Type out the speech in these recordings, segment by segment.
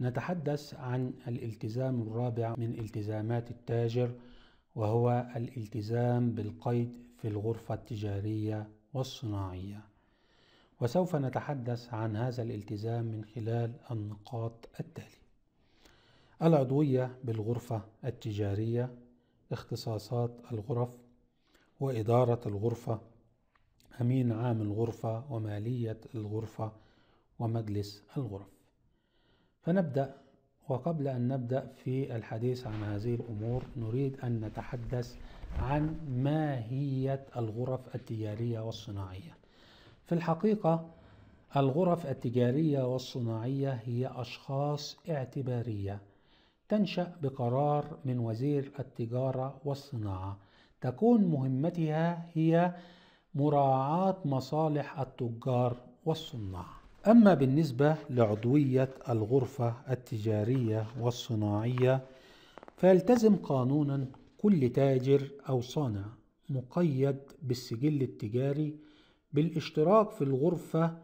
نتحدث عن الالتزام الرابع من التزامات التاجر وهو الالتزام بالقيد في الغرفة التجارية والصناعية وسوف نتحدث عن هذا الالتزام من خلال النقاط التالية العضوية بالغرفة التجارية اختصاصات الغرف وإدارة الغرفة أمين عام الغرفة ومالية الغرفة ومجلس الغرف فنبدأ وقبل أن نبدأ في الحديث عن هذه الأمور نريد أن نتحدث عن ماهية الغرف التجارية والصناعية في الحقيقة الغرف التجارية والصناعية هي أشخاص اعتبارية تنشأ بقرار من وزير التجارة والصناعة تكون مهمتها هي مراعاة مصالح التجار والصناع أما بالنسبة لعضوية الغرفة التجارية والصناعية فيلتزم قانونا كل تاجر أو صانع مقيد بالسجل التجاري بالاشتراك في الغرفة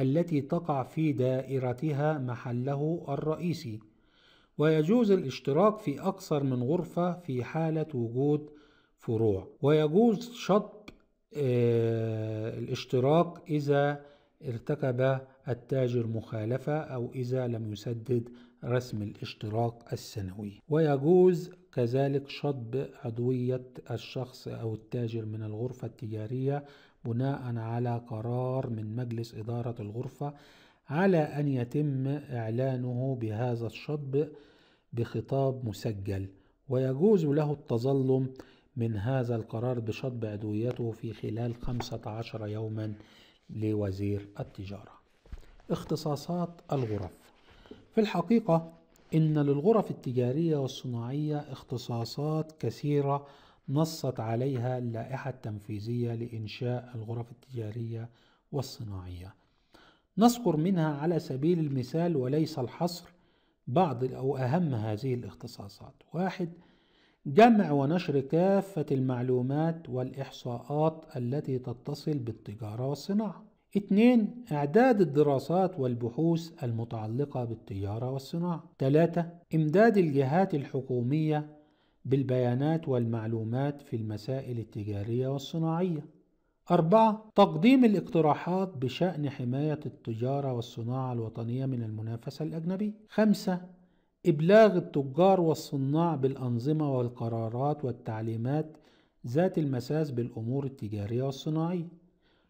التي تقع في دائرتها محله الرئيسي ويجوز الاشتراك في أكثر من غرفة في حالة وجود فروع ويجوز شطب آه، الاشتراك إذا ارتكب التاجر مخالفة أو إذا لم يسدد رسم الاشتراك السنوي ويجوز كذلك شطب عضوية الشخص أو التاجر من الغرفة التجارية بناء على قرار من مجلس إدارة الغرفة على أن يتم إعلانه بهذا الشطب بخطاب مسجل ويجوز له التظلم من هذا القرار بشطب عضويته في خلال 15 يوما لوزير التجارة اختصاصات الغرف في الحقيقة إن للغرف التجارية والصناعية اختصاصات كثيرة نصت عليها اللائحة التنفيذية لإنشاء الغرف التجارية والصناعية نذكر منها على سبيل المثال وليس الحصر بعض أو أهم هذه الاختصاصات واحد جمع ونشر كافة المعلومات والإحصاءات التي تتصل بالتجارة والصناعة اثنين إعداد الدراسات والبحوث المتعلقة بالتجارة والصناعة ثلاثة إمداد الجهات الحكومية بالبيانات والمعلومات في المسائل التجارية والصناعية أربعة تقديم الاقتراحات بشأن حماية التجارة والصناعة الوطنية من المنافسة الأجنبية خمسة إبلاغ التجار والصناع بالأنظمة والقرارات والتعليمات ذات المساس بالأمور التجارية والصناعية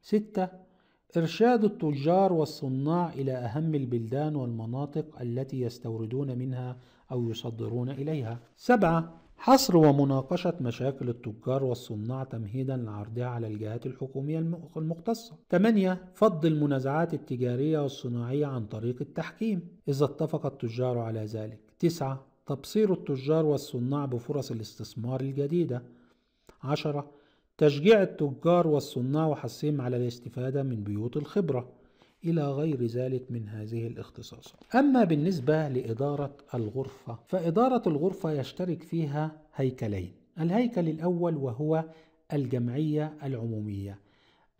ستة إرشاد التجار والصناع إلى أهم البلدان والمناطق التي يستوردون منها أو يصدرون إليها. سبعة حصر ومناقشة مشاكل التجار والصناع تمهيدا لعرضها على الجهات الحكومية المختصة. 8. فض المنازعات التجارية والصناعية عن طريق التحكيم إذا اتفق التجار على ذلك. 9. تبصير التجار والصناع بفرص الاستثمار الجديدة. 10 تشجيع التجار والصناع وحثهم على الاستفادة من بيوت الخبرة إلى غير ذلك من هذه الاختصاصات. أما بالنسبة لإدارة الغرفة فإدارة الغرفة يشترك فيها هيكلين الهيكل الأول وهو الجمعية العمومية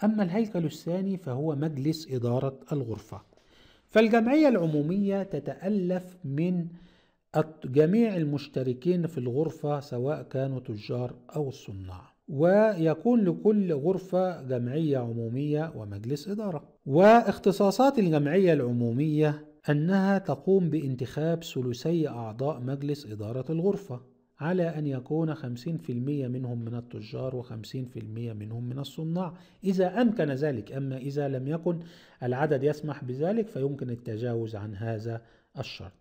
أما الهيكل الثاني فهو مجلس إدارة الغرفة فالجمعية العمومية تتألف من جميع المشتركين في الغرفة سواء كانوا تجار أو صناع ويكون لكل غرفة جمعية عمومية ومجلس إدارة واختصاصات الجمعية العمومية أنها تقوم بانتخاب ثلثي أعضاء مجلس إدارة الغرفة على أن يكون 50% منهم من التجار و50% منهم من الصناع إذا أمكن ذلك أما إذا لم يكن العدد يسمح بذلك فيمكن التجاوز عن هذا الشرط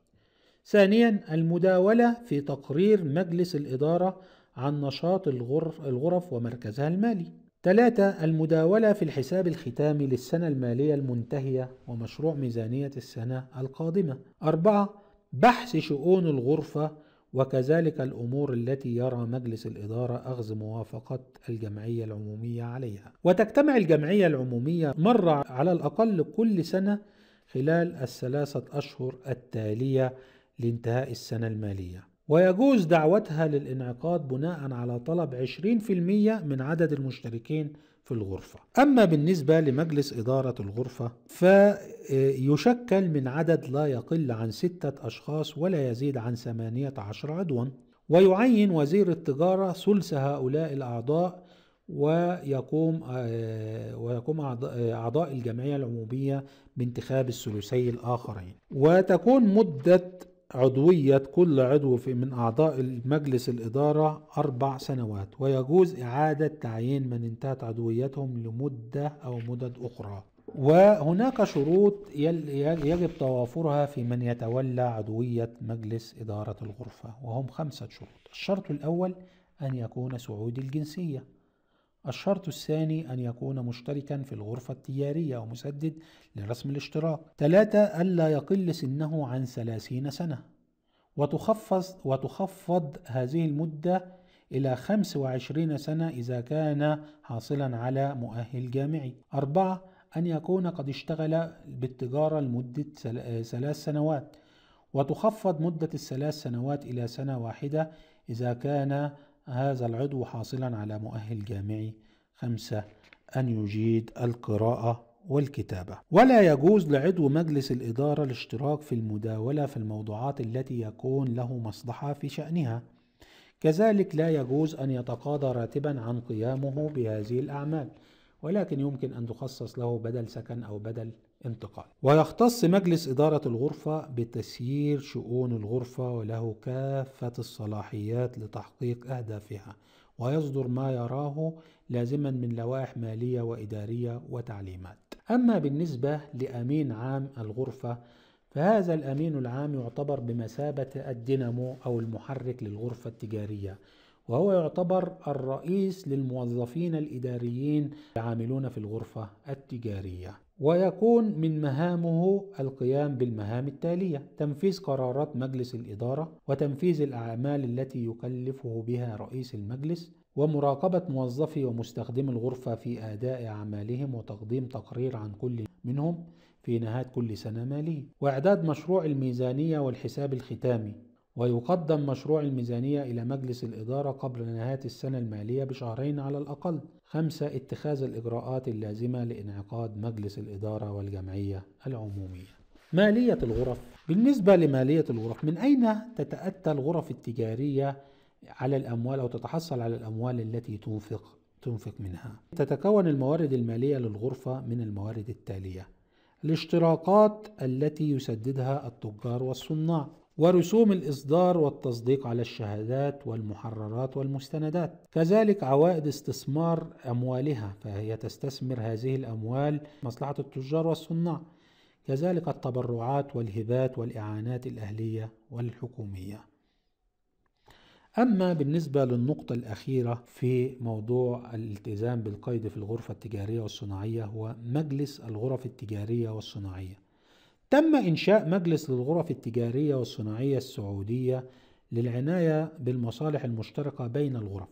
ثانيا المداولة في تقرير مجلس الإدارة عن نشاط الغرف, الغرف ومركزها المالي. ثلاثة المداولة في الحساب الختامي للسنة المالية المنتهية ومشروع ميزانية السنة القادمة. أربعة بحث شؤون الغرفة وكذلك الأمور التي يرى مجلس الإدارة أخذ موافقة الجمعية العمومية عليها. وتجتمع الجمعية العمومية مرة على الأقل كل سنة خلال الثلاثة أشهر التالية لانتهاء السنة المالية. ويجوز دعوتها للانعقاد بناء على طلب 20% من عدد المشتركين في الغرفة أما بالنسبة لمجلس إدارة الغرفة فيشكل من عدد لا يقل عن ستة أشخاص ولا يزيد عن ثمانية عشر عضوا ويعين وزير التجارة ثلث هؤلاء الأعضاء ويقوم آه، ويقوم آه، أعضاء الجمعية العمومية بانتخاب الثلثي الآخرين وتكون مدة عضوية كل عضو في من أعضاء مجلس الإدارة أربع سنوات ويجوز إعادة تعيين من انتهت عضويتهم لمدة أو مدد أخرى وهناك شروط يجب توافرها في من يتولى عضوية مجلس إدارة الغرفة وهم خمسة شروط الشرط الأول أن يكون سعودي الجنسية الشرط الثاني أن يكون مشتركا في الغرفة التجارية ومسدد لرسم الاشتراك ثلاثة ألا يقل سنه عن ثلاثين سنة وتخفض, وتخفض هذه المدة إلى 25 سنة إذا كان حاصلا على مؤهل جامعي أربعة أن يكون قد اشتغل بالتجارة لمدة ثلاث سنوات وتخفض مدة الثلاث سنوات إلى سنة واحدة إذا كان هذا العضو حاصلا على مؤهل جامعي خمسة أن يجيد القراءة والكتابة ولا يجوز لعضو مجلس الإدارة الاشتراك في المداولة في الموضوعات التي يكون له مصلحة في شأنها كذلك لا يجوز أن يتقاضى راتبا عن قيامه بهذه الأعمال ولكن يمكن أن تخصص له بدل سكن أو بدل انتقال ويختص مجلس إدارة الغرفة بتسيير شؤون الغرفة وله كافة الصلاحيات لتحقيق أهدافها ويصدر ما يراه لازما من لوائح مالية وإدارية وتعليمات أما بالنسبة لأمين عام الغرفة فهذا الأمين العام يعتبر بمثابة الدينامو أو المحرك للغرفة التجارية وهو يعتبر الرئيس للموظفين الإداريين العاملون في الغرفة التجارية ويكون من مهامه القيام بالمهام التالية: تنفيذ قرارات مجلس الإدارة، وتنفيذ الأعمال التي يكلفه بها رئيس المجلس، ومراقبة موظفي ومستخدمي الغرفة في أداء أعمالهم وتقديم تقرير عن كل منهم في نهاية كل سنة مالية، وإعداد مشروع الميزانية والحساب الختامي، ويقدم مشروع الميزانية إلى مجلس الإدارة قبل نهاية السنة المالية بشهرين على الأقل، خمسة اتخاذ الإجراءات اللازمة لإنعقاد مجلس الإدارة والجمعية العمومية مالية الغرف بالنسبة لمالية الغرف من أين تتأتى الغرف التجارية على الأموال أو تتحصل على الأموال التي تنفق تنفق منها تتكون الموارد المالية للغرفة من الموارد التالية الاشتراكات التي يسددها التجار والصناع ورسوم الإصدار والتصديق على الشهادات والمحررات والمستندات، كذلك عوائد استثمار أموالها فهي تستثمر هذه الأموال مصلحة التجار والصناع، كذلك التبرعات والهبات والإعانات الأهلية والحكومية. أما بالنسبة للنقطة الأخيرة في موضوع الالتزام بالقيد في الغرفة التجارية والصناعية هو مجلس الغرف التجارية والصناعية تم إنشاء مجلس للغرف التجارية والصناعية السعودية للعناية بالمصالح المشتركة بين الغرف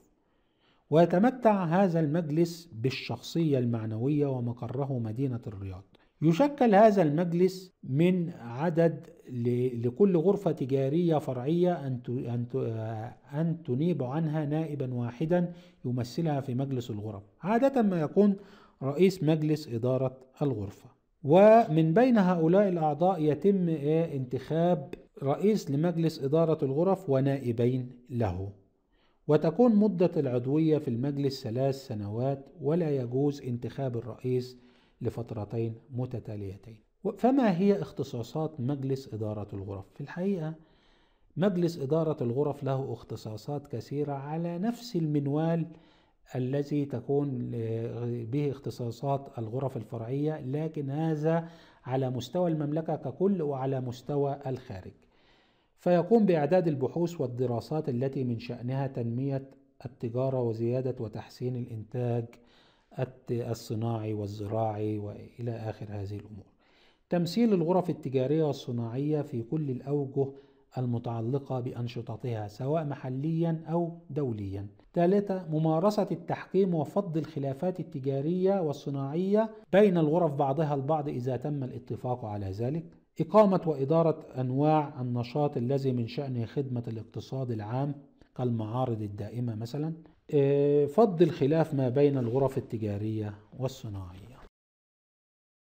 ويتمتع هذا المجلس بالشخصية المعنوية ومقره مدينة الرياض يشكل هذا المجلس من عدد لكل غرفة تجارية فرعية أن تنيب عنها نائبا واحدا يمثلها في مجلس الغرف عادة ما يكون رئيس مجلس إدارة الغرفة ومن بين هؤلاء الأعضاء يتم إيه، انتخاب رئيس لمجلس إدارة الغرف ونائبين له وتكون مدة العضوية في المجلس ثلاث سنوات ولا يجوز انتخاب الرئيس لفترتين متتاليتين فما هي اختصاصات مجلس إدارة الغرف؟ في الحقيقة مجلس إدارة الغرف له اختصاصات كثيرة على نفس المنوال الذي تكون به اختصاصات الغرف الفرعية لكن هذا على مستوى المملكة ككل وعلى مستوى الخارج فيقوم بإعداد البحوث والدراسات التي من شأنها تنمية التجارة وزيادة وتحسين الإنتاج الصناعي والزراعي وإلى آخر هذه الأمور تمثيل الغرف التجارية والصناعية في كل الأوجه المتعلقة بأنشطتها سواء محليا أو دوليا. ثالثا ممارسة التحكيم وفض الخلافات التجارية والصناعية بين الغرف بعضها البعض إذا تم الاتفاق على ذلك. إقامة وإدارة أنواع النشاط الذي من شأنه خدمة الاقتصاد العام كالمعارض الدائمة مثلا. آه، فض الخلاف ما بين الغرف التجارية والصناعية.